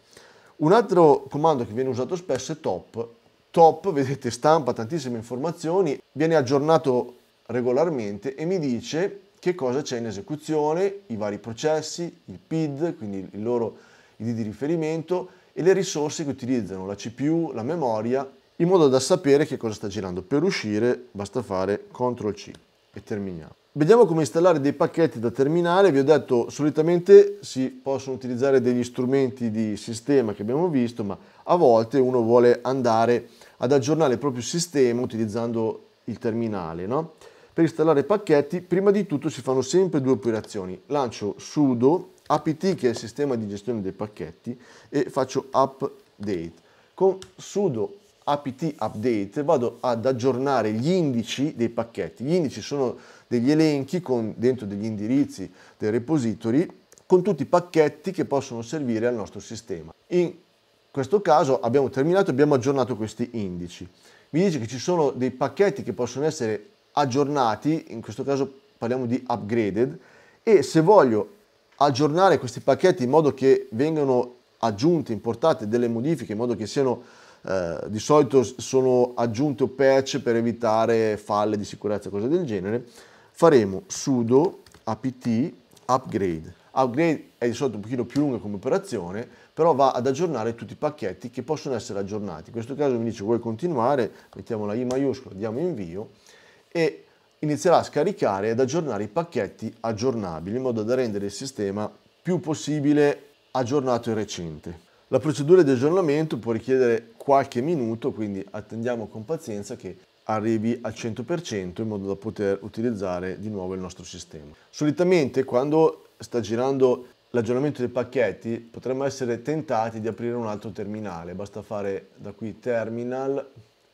Un altro comando che viene usato spesso è top. Top, vedete, stampa tantissime informazioni, viene aggiornato regolarmente e mi dice che cosa c'è in esecuzione, i vari processi, il PID, quindi il loro ID di riferimento, e le risorse che utilizzano la CPU, la memoria, in modo da sapere che cosa sta girando. Per uscire basta fare CTRL-C e terminiamo. Vediamo come installare dei pacchetti da terminale, vi ho detto solitamente si possono utilizzare degli strumenti di sistema che abbiamo visto, ma a volte uno vuole andare ad aggiornare il proprio sistema utilizzando il terminale. No? Per installare pacchetti prima di tutto si fanno sempre due operazioni, lancio sudo apt che è il sistema di gestione dei pacchetti e faccio update. Con sudo apt update vado ad aggiornare gli indici dei pacchetti. Gli indici sono degli elenchi con, dentro degli indirizzi dei repository con tutti i pacchetti che possono servire al nostro sistema. In questo caso abbiamo terminato e abbiamo aggiornato questi indici. Mi dice che ci sono dei pacchetti che possono essere aggiornati, in questo caso parliamo di upgraded, e se voglio aggiornare questi pacchetti in modo che vengano aggiunte, importate delle modifiche, in modo che siano eh, di solito sono aggiunte o patch per evitare falle di sicurezza, cose del genere, faremo sudo apt upgrade. Upgrade è di solito un pochino più lunga come operazione, però va ad aggiornare tutti i pacchetti che possono essere aggiornati. In questo caso mi dice vuoi continuare, mettiamo la I maiuscola, diamo invio e inizierà a scaricare ed aggiornare i pacchetti aggiornabili in modo da rendere il sistema più possibile aggiornato e recente. La procedura di aggiornamento può richiedere qualche minuto, quindi attendiamo con pazienza che arrivi al 100% in modo da poter utilizzare di nuovo il nostro sistema. Solitamente quando sta girando l'aggiornamento dei pacchetti potremmo essere tentati di aprire un altro terminale, basta fare da qui terminal,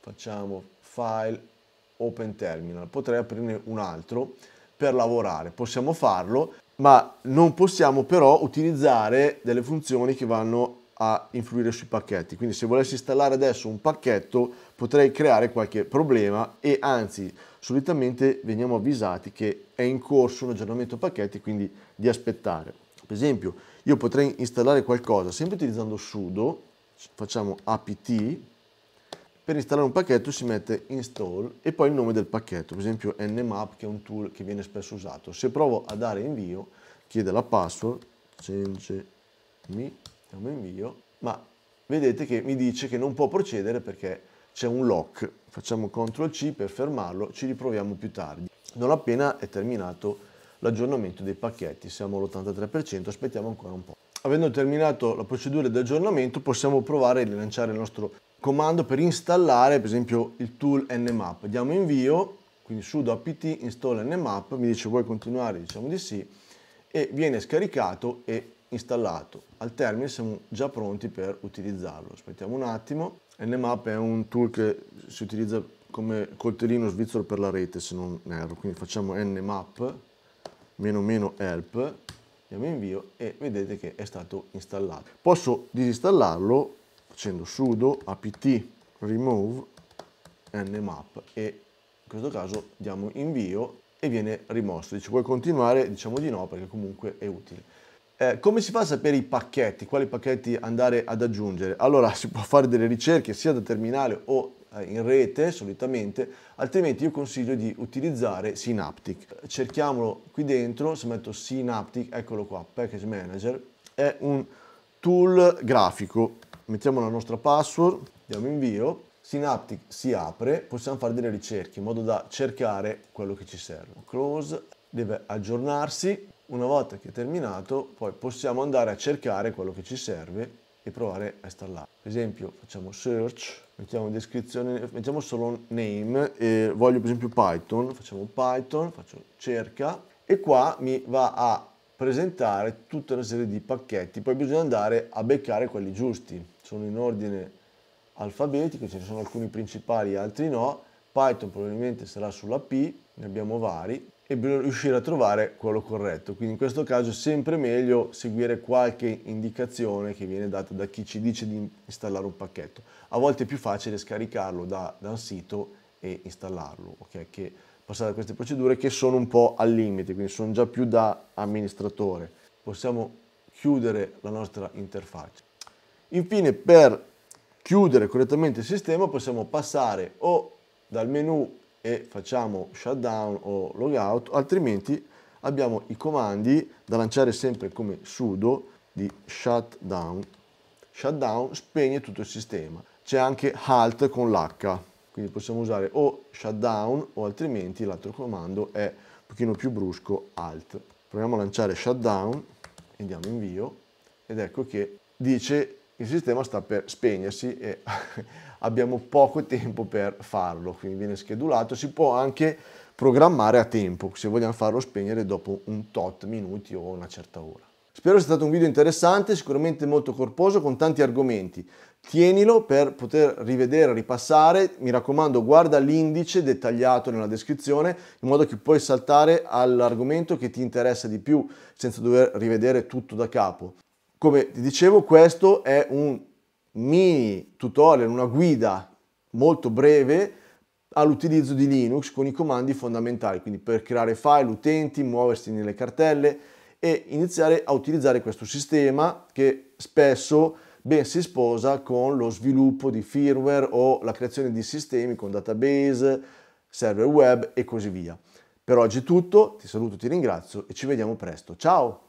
facciamo file Open Terminal, potrei aprirne un altro per lavorare, possiamo farlo, ma non possiamo però utilizzare delle funzioni che vanno a influire sui pacchetti, quindi se volessi installare adesso un pacchetto potrei creare qualche problema e anzi solitamente veniamo avvisati che è in corso un aggiornamento pacchetti, quindi di aspettare. Per esempio io potrei installare qualcosa sempre utilizzando sudo, facciamo apt per installare un pacchetto si mette install e poi il nome del pacchetto, per esempio nmap che è un tool che viene spesso usato. Se provo a dare invio, chiede la password, change mi, diamo invio, ma vedete che mi dice che non può procedere perché c'è un lock. Facciamo CTRL C per fermarlo, ci riproviamo più tardi. Non appena è terminato l'aggiornamento dei pacchetti, siamo all'83%, aspettiamo ancora un po'. Avendo terminato la procedura di aggiornamento possiamo provare a rilanciare il nostro comando per installare per esempio il tool nmap. Diamo invio, quindi sudo apt install nmap, mi dice vuoi continuare, diciamo di sì, e viene scaricato e installato. Al termine siamo già pronti per utilizzarlo. Aspettiamo un attimo. Nmap è un tool che si utilizza come coltellino svizzero per la rete, se non erro. Quindi facciamo nmap meno meno help, diamo invio e vedete che è stato installato. Posso disinstallarlo facendo sudo apt remove nmap e in questo caso diamo invio e viene rimosso. Dice vuoi continuare? Diciamo di no perché comunque è utile. Eh, come si fa a sapere i pacchetti? Quali pacchetti andare ad aggiungere? Allora si può fare delle ricerche sia da terminale o eh, in rete solitamente, altrimenti io consiglio di utilizzare Synaptic. Cerchiamolo qui dentro, se metto Synaptic, eccolo qua, Package Manager, è un tool grafico mettiamo la nostra password, diamo invio, Synaptic si apre, possiamo fare delle ricerche in modo da cercare quello che ci serve. Close deve aggiornarsi, una volta che è terminato poi possiamo andare a cercare quello che ci serve e provare a installare. Per esempio facciamo search, mettiamo descrizione, mettiamo solo name e voglio per esempio Python, facciamo Python, faccio cerca e qua mi va a presentare tutta una serie di pacchetti, poi bisogna andare a beccare quelli giusti sono in ordine alfabetico, ce ne sono alcuni principali, e altri no. Python probabilmente sarà sulla P, ne abbiamo vari, e bisogna riuscire a trovare quello corretto. Quindi in questo caso è sempre meglio seguire qualche indicazione che viene data da chi ci dice di installare un pacchetto. A volte è più facile scaricarlo da, da un sito e installarlo, okay? che passare a queste procedure che sono un po' al limite, quindi sono già più da amministratore. Possiamo chiudere la nostra interfaccia. Infine, per chiudere correttamente il sistema, possiamo passare o dal menu e facciamo shutdown o logout, altrimenti abbiamo i comandi da lanciare sempre come sudo di shutdown. Shutdown spegne tutto il sistema. C'è anche halt con l'H, quindi possiamo usare o shutdown o altrimenti l'altro comando è un pochino più brusco alt. Proviamo a lanciare shutdown, andiamo invio ed ecco che dice il sistema sta per spegnersi e abbiamo poco tempo per farlo, quindi viene schedulato, si può anche programmare a tempo se vogliamo farlo spegnere dopo un tot minuti o una certa ora. Spero sia stato un video interessante, sicuramente molto corposo, con tanti argomenti. Tienilo per poter rivedere, ripassare. Mi raccomando, guarda l'indice dettagliato nella descrizione, in modo che puoi saltare all'argomento che ti interessa di più, senza dover rivedere tutto da capo. Come ti dicevo, questo è un mini tutorial, una guida molto breve all'utilizzo di Linux con i comandi fondamentali, quindi per creare file, utenti, muoversi nelle cartelle e iniziare a utilizzare questo sistema che spesso ben si sposa con lo sviluppo di firmware o la creazione di sistemi con database, server web e così via. Per oggi è tutto, ti saluto, ti ringrazio e ci vediamo presto. Ciao!